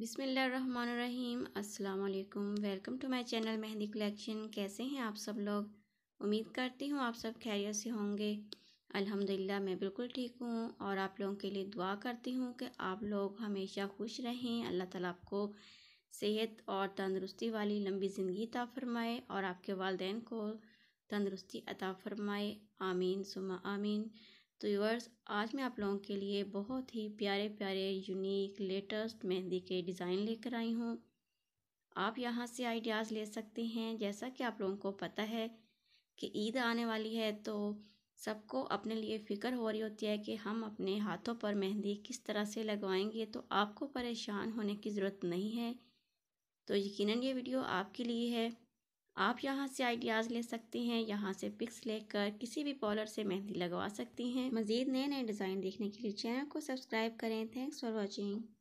बिसमीम अल्लाम welcome to my channel mehndi collection कैसे हैं आप सब लोग उम्मीद करती हूँ आप सब खैरियत से होंगे अल्हम्दुलिल्लाह मैं बिल्कुल ठीक हूँ और आप लोगों के लिए दुआ करती हूँ कि आप लोग हमेशा खुश रहें अल्लाह ताला आपको सेहत और तंदरुस्ती वाली लंबी ज़िंदगी अता फ़रमाए और आपके वालदेन को तंदरुस्ती अता फ़रमाए आमीन सुमा आमीन तो यूवर्स आज मैं आप लोगों के लिए बहुत ही प्यारे प्यारे यूनिक लेटेस्ट मेहंदी के डिज़ाइन लेकर आई हूँ आप यहाँ से आइडियाज़ ले सकते हैं जैसा कि आप लोगों को पता है कि ईद आने वाली है तो सबको अपने लिए फ़िक्र हो रही होती है कि हम अपने हाथों पर मेहंदी किस तरह से लगवाएंगे तो आपको परेशान होने की ज़रूरत नहीं है तो यकीनन ये वीडियो आपके लिए है आप यहाँ से आइडियाज़ ले सकते हैं यहाँ से पिक्स लेकर किसी भी पॉलर से मेहंदी लगवा सकती हैं मज़ीद नए नए डिज़ाइन देखने के लिए चैनल को सब्सक्राइब करें थैंक्स फॉर वॉचिंग